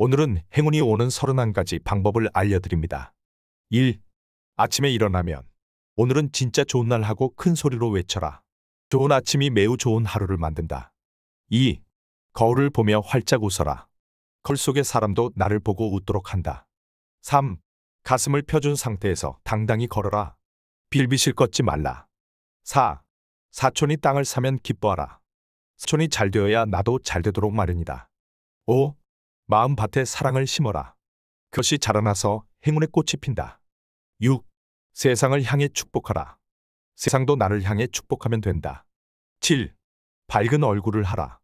오늘은 행운이 오는 31가지 방법을 알려드립니다. 1. 아침에 일어나면 오늘은 진짜 좋은 날 하고 큰 소리로 외쳐라. 좋은 아침이 매우 좋은 하루를 만든다. 2. 거울을 보며 활짝 웃어라. 걸 속의 사람도 나를 보고 웃도록 한다. 3. 가슴을 펴준 상태에서 당당히 걸어라. 빌비실 걷지 말라. 4. 사촌이 땅을 사면 기뻐하라. 사촌이 잘 되어야 나도 잘 되도록 마련이다. 5. 마음밭에 사랑을 심어라. 그것이 자라나서 행운의 꽃이 핀다. 6. 세상을 향해 축복하라. 세상도 나를 향해 축복하면 된다. 7. 밝은 얼굴을 하라.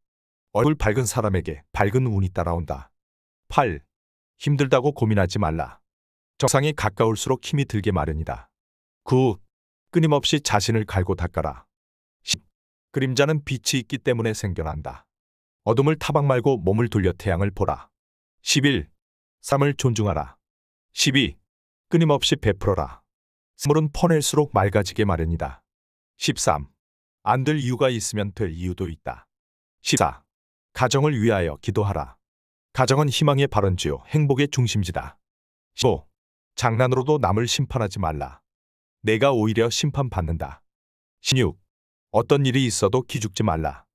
얼굴 밝은 사람에게 밝은 운이 따라온다. 8. 힘들다고 고민하지 말라. 정상이 가까울수록 힘이 들게 마련이다. 9. 끊임없이 자신을 갈고 닦아라. 10. 그림자는 빛이 있기 때문에 생겨난다. 어둠을 타박 말고 몸을 돌려 태양을 보라. 11. 삶을 존중하라. 12. 끊임없이 베풀어라. 스물은 퍼낼수록 맑아지게 마련이다. 13. 안 될 이유가 있으면 될 이유도 있다. 14. 가정을 위하여 기도하라. 가정은 희망의 발원지요 행복의 중심지다. 15. 장난으로도 남을 심판하지 말라. 내가 오히려 심판받는다. 16. 어떤 일이 있어도 기죽지 말라.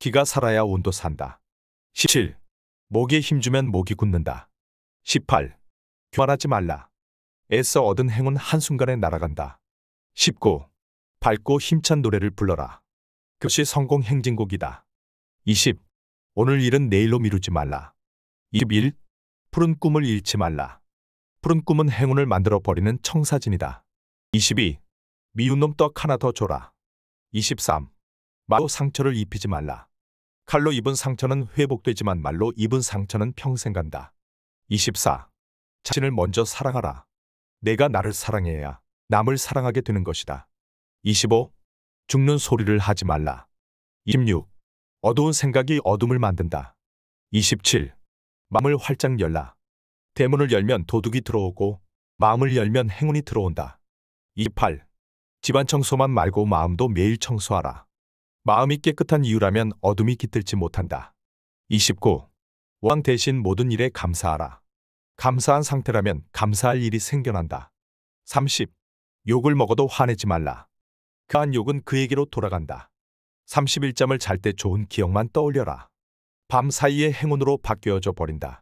기가 살아야 온도 산다. 17. 목에 힘주면 목이 굳는다. 18. 교만하지 말라. 애써 얻은 행운 한순간에 날아간다. 19. 밝고 힘찬 노래를 불러라. 그것이 성공 행진곡이다. 20. 오늘 일은 내일로 미루지 말라. 21. 푸른 꿈을 잃지 말라. 푸른 꿈은 행운을 만들어 버리는 청사진이다. 22. 미운 놈 떡 하나 더 줘라. 23. 마도 상처를 입히지 말라. 칼로 입은 상처는 회복되지만 말로 입은 상처는 평생 간다. 24. 자신을 먼저 사랑하라. 내가 나를 사랑해야 남을 사랑하게 되는 것이다. 25. 죽는 소리를 하지 말라. 26. 어두운 생각이 어둠을 만든다. 27. 마음을 활짝 열라. 대문을 열면 도둑이 들어오고 마음을 열면 행운이 들어온다. 28. 집안 청소만 말고 마음도 매일 청소하라. 마음이 깨끗한 이유라면 어둠이 깃들지 못한다. 29. 왕 대신 모든 일에 감사하라. 감사한 상태라면 감사할 일이 생겨난다. 30. 욕을 먹어도 화내지 말라. 그한 욕은 그에게로 돌아간다. 31점을 잘 때 좋은 기억만 떠올려라. 밤 사이에 행운으로 바뀌어져 버린다.